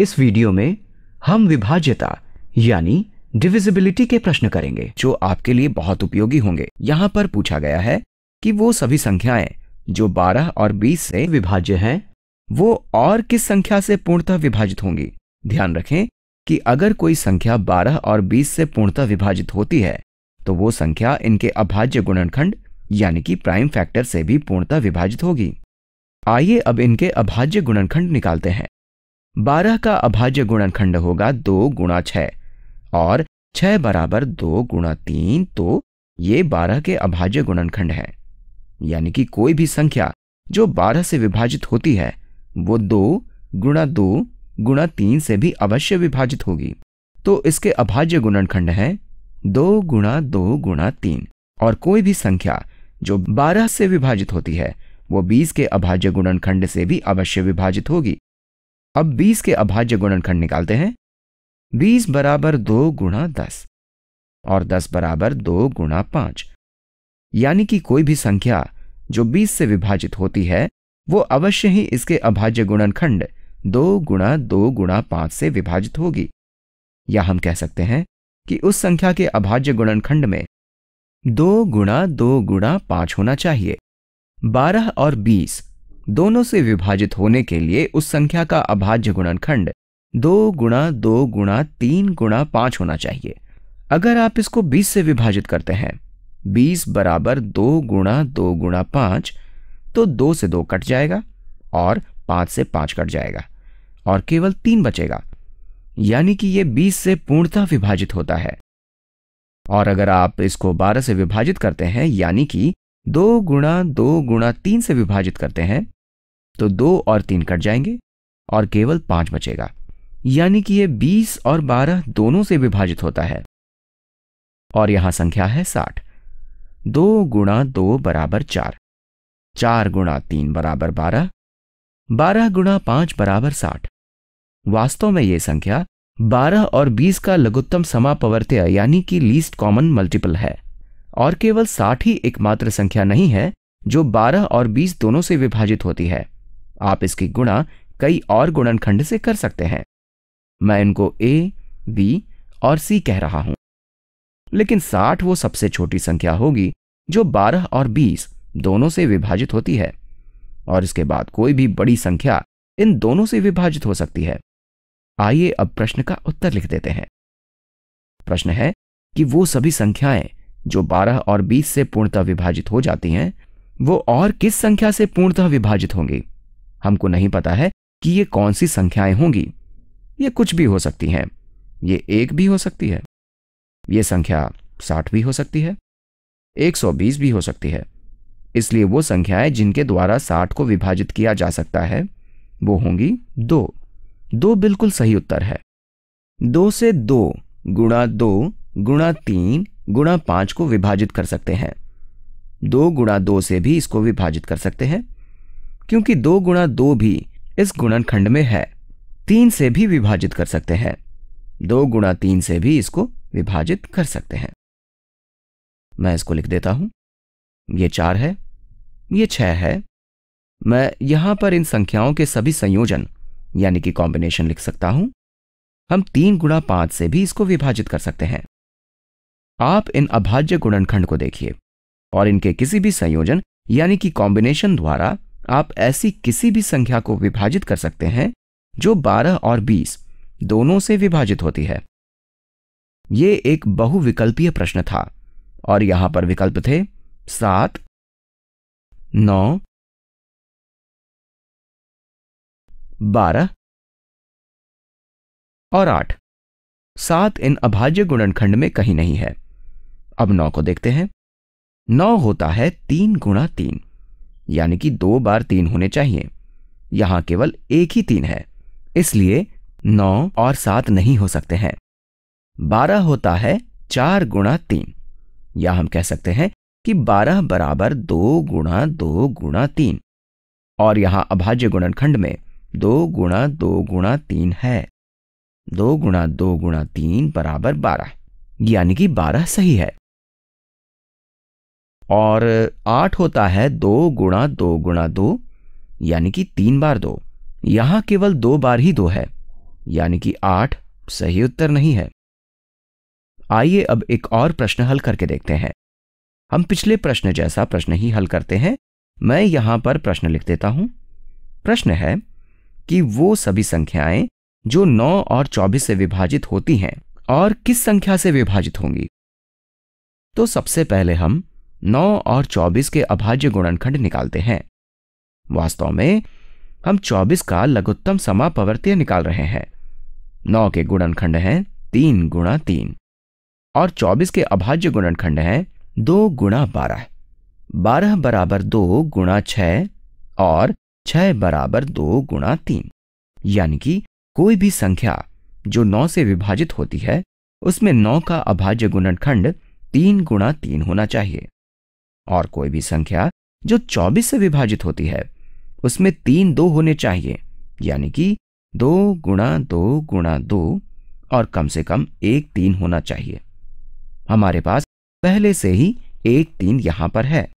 इस वीडियो में हम विभाज्यता यानी डिविजिबिलिटी के प्रश्न करेंगे जो आपके लिए बहुत उपयोगी होंगे यहाँ पर पूछा गया है कि वो सभी संख्याएं जो 12 और 20 से विभाज्य हैं वो और किस संख्या से पूर्णतः विभाजित होंगी ध्यान रखें कि अगर कोई संख्या 12 और 20 से पूर्णतः विभाजित होती है तो वो संख्या इनके अभाज्य गुणनखंड यानी कि प्राइम फैक्टर से भी पूर्णतः विभाजित होगी आइए अब इनके अभाज्य गुणनखंड निकालते हैं बारह का अभाज्य गुणनखंड होगा दो गुणा छः और छः बराबर दो गुणा तीन तो ये बारह के अभाज्य गुणनखंड है यानी कि कोई भी संख्या जो बारह से विभाजित होती है वो दो गुणा दो गुणा तीन से भी अवश्य विभाजित होगी तो इसके अभाज्य गुणनखंड है दो गुणा दो गुणा तीन और कोई भी संख्या जो बारह से विभाजित होती है वो बीस के अभाज्य गुणनखंड से भी अवश्य विभाजित होगी अब 20 के अभाज्य गुणनखंड निकालते हैं 20 बराबर दो गुणा दस और 10 बराबर दो गुणा पांच यानी कि कोई भी संख्या जो 20 से विभाजित होती है वो अवश्य ही इसके अभाज्य गुणनखंड दो गुणा दो गुणा पांच से विभाजित होगी या हम कह सकते हैं कि उस संख्या के अभाज्य गुणनखंड में दो गुणा दो गुणा पांच होना चाहिए बारह और बीस दोनों से विभाजित होने के लिए उस संख्या का अभाज्य गुणनखंड दो गुणा दो गुणा तीन गुणा पांच होना चाहिए अगर आप इसको बीस से विभाजित करते हैं बीस बराबर दो गुणा दो गुणा पांच तो दो से दो कट जाएगा और पांच से पांच कट जाएगा और केवल तीन बचेगा यानी कि यह बीस से पूर्णतः विभाजित होता है और अगर आप इसको बारह से विभाजित करते हैं यानी कि दो गुणा दो गुणा तीन से विभाजित करते हैं तो दो और तीन कट जाएंगे और केवल पांच बचेगा यानी कि यह बीस और बारह दोनों से विभाजित होता है और यहां संख्या है साठ दो गुणा दो बराबर चार चार गुणा तीन बराबर बारह बारह गुणा पांच बराबर साठ वास्तव में यह संख्या बारह और बीस का लघुत्तम समापवर्त्य यानी कि लीस्ट कॉमन मल्टीपल है और केवल साठ ही एकमात्र संख्या नहीं है जो बारह और बीस दोनों से विभाजित होती है आप इसकी गुणा कई और गुणनखंड से कर सकते हैं मैं इनको ए बी और सी कह रहा हूं लेकिन 60 वो सबसे छोटी संख्या होगी जो 12 और 20 दोनों से विभाजित होती है और इसके बाद कोई भी बड़ी संख्या इन दोनों से विभाजित हो सकती है आइए अब प्रश्न का उत्तर लिख देते हैं प्रश्न है कि वो सभी संख्याएं जो 12 और 20 से पूर्णतः विभाजित हो जाती हैं वो और किस संख्या से पूर्णतः विभाजित होंगी हमको नहीं पता है कि ये कौन सी संख्याएं होंगी ये कुछ भी हो सकती हैं ये एक भी हो सकती है ये संख्या साठ भी हो सकती है एक सौ बीस भी हो सकती है इसलिए वो संख्याएं जिनके द्वारा साठ को विभाजित किया जा सकता है वो होंगी दो दो बिल्कुल सही उत्तर है दो से दो गुणा दो गुणा तीन गुणा पांच को विभाजित कर सकते हैं दो गुणा दो से भी इसको विभाजित कर सकते हैं क्योंकि दो गुणा दो भी इस गुणनखंड में है तीन से भी विभाजित कर सकते हैं दो गुणा तीन से भी इसको विभाजित कर सकते हैं मैं इसको लिख देता हूं ये चार है ये छह है मैं यहां पर इन संख्याओं के सभी संयोजन यानी कि कॉम्बिनेशन लिख सकता हूं हम तीन गुणा पांच से भी इसको विभाजित कर सकते हैं आप इन अभाज्य गुणनखंड को देखिए और इनके किसी भी संयोजन यानी कि कॉम्बिनेशन द्वारा आप ऐसी किसी भी संख्या को विभाजित कर सकते हैं जो 12 और 20 दोनों से विभाजित होती है यह एक बहुविकल्पीय प्रश्न था और यहां पर विकल्प थे सात नौ बारह और आठ सात इन अभाज्य गुणनखंड में कहीं नहीं है अब नौ को देखते हैं नौ होता है तीन गुणा तीन यानी कि दो बार तीन होने चाहिए यहां केवल एक ही तीन है इसलिए नौ और सात नहीं हो सकते हैं बारह होता है चार गुणा तीन या हम कह सकते हैं कि बारह बराबर दो गुणा दो गुणा तीन और यहां अभाज्य गुणनखंड में दो गुणा दो गुणा तीन है दो गुणा दो गुणा तीन बराबर बारह यानी कि बारह सही है और आठ होता है दो गुणा दो गुणा दो यानी कि तीन बार दो यहां केवल दो बार ही दो है यानी कि आठ सही उत्तर नहीं है आइए अब एक और प्रश्न हल करके देखते हैं हम पिछले प्रश्न जैसा प्रश्न ही हल करते हैं मैं यहां पर प्रश्न लिख देता हूं प्रश्न है कि वो सभी संख्याएं जो 9 और 24 से विभाजित होती हैं और किस संख्या से विभाजित होंगी तो सबसे पहले हम नौ और चौबीस के अभाज्य गुणनखंड निकालते हैं वास्तव में हम चौबीस का लघुत्तम समापवर्तीय निकाल रहे हैं नौ के गुणनखंड हैं तीन गुणा तीन और चौबीस के अभाज्य गुणनखंड हैं दो गुणा बारह बारह बराबर दो गुणा छ और छह बराबर दो गुणा तीन यानी कि कोई भी संख्या जो नौ से विभाजित होती है उसमें नौ का अभाज्य गुणनखंड तीन गुणा तीन होना चाहिए और कोई भी संख्या जो 24 से विभाजित होती है उसमें तीन दो होने चाहिए यानी कि दो गुणा दो गुणा दो और कम से कम एक तीन होना चाहिए हमारे पास पहले से ही एक तीन यहां पर है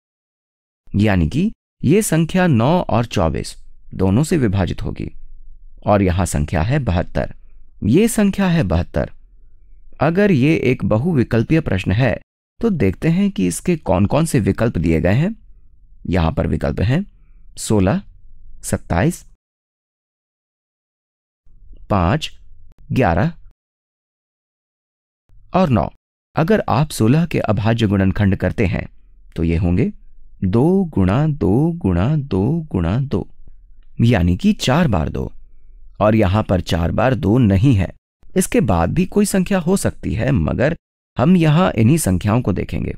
यानी कि यह संख्या नौ और चौबीस दोनों से विभाजित होगी और यहां संख्या है बहत्तर ये संख्या है बहत्तर अगर ये एक बहुविकल्पीय प्रश्न है तो देखते हैं कि इसके कौन कौन से विकल्प दिए गए हैं यहां पर विकल्प हैं सोलह सत्ताईस पांच ग्यारह और नौ अगर आप सोलह के अभाज्य गुणनखंड करते हैं तो ये होंगे दो गुणा दो गुणा दो गुणा दो यानी कि चार बार दो और यहां पर चार बार दो नहीं है इसके बाद भी कोई संख्या हो सकती है मगर हम यहां इन्हीं संख्याओं को देखेंगे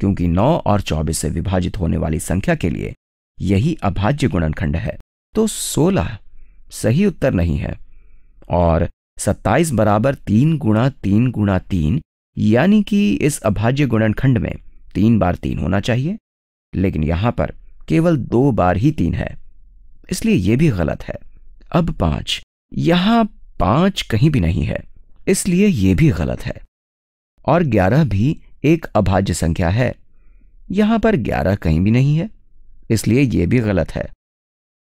क्योंकि 9 और 24 से विभाजित होने वाली संख्या के लिए यही अभाज्य गुणनखंड है तो 16 सही उत्तर नहीं है और 27 बराबर तीन गुणा तीन गुणा तीन यानी कि इस अभाज्य गुणनखंड में तीन बार तीन होना चाहिए लेकिन यहां पर केवल दो बार ही तीन है इसलिए यह भी गलत है अब पांच यहां पांच कहीं भी नहीं है इसलिए यह भी गलत है और ग्यारह भी एक अभाज्य संख्या है यहां पर ग्यारह कहीं भी नहीं है इसलिए यह भी गलत है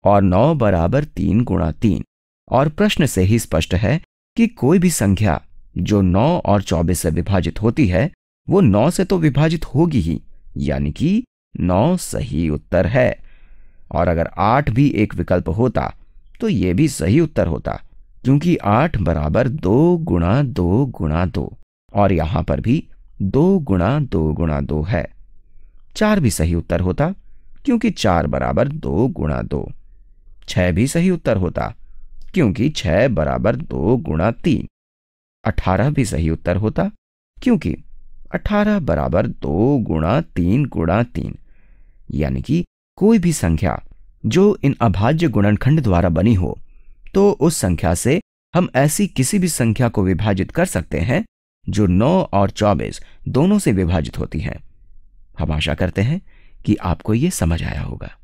और नौ बराबर तीन गुणा तीन और प्रश्न से ही स्पष्ट है कि कोई भी संख्या जो नौ और चौबीस से विभाजित होती है वो नौ से तो विभाजित होगी ही यानी कि नौ सही उत्तर है और अगर आठ भी एक विकल्प होता तो ये भी सही उत्तर होता क्योंकि आठ बराबर दो गुणा दो गुणा दो और यहां पर भी दो गुणा दो गुणा दो है चार भी सही उत्तर होता क्योंकि चार बराबर दो गुणा दो छह भी सही उत्तर होता क्योंकि छह बराबर दो गुणा तीन अठारह भी सही उत्तर होता क्योंकि अठारह बराबर दो गुणा तीन गुणा तीन यानी कि कोई भी संख्या जो इन अभाज्य गुणनखंड द्वारा बनी हो तो उस संख्या से हम ऐसी किसी भी संख्या को विभाजित कर सकते हैं जो 9 और 24 दोनों से विभाजित होती है हम आशा करते हैं कि आपको यह समझ आया होगा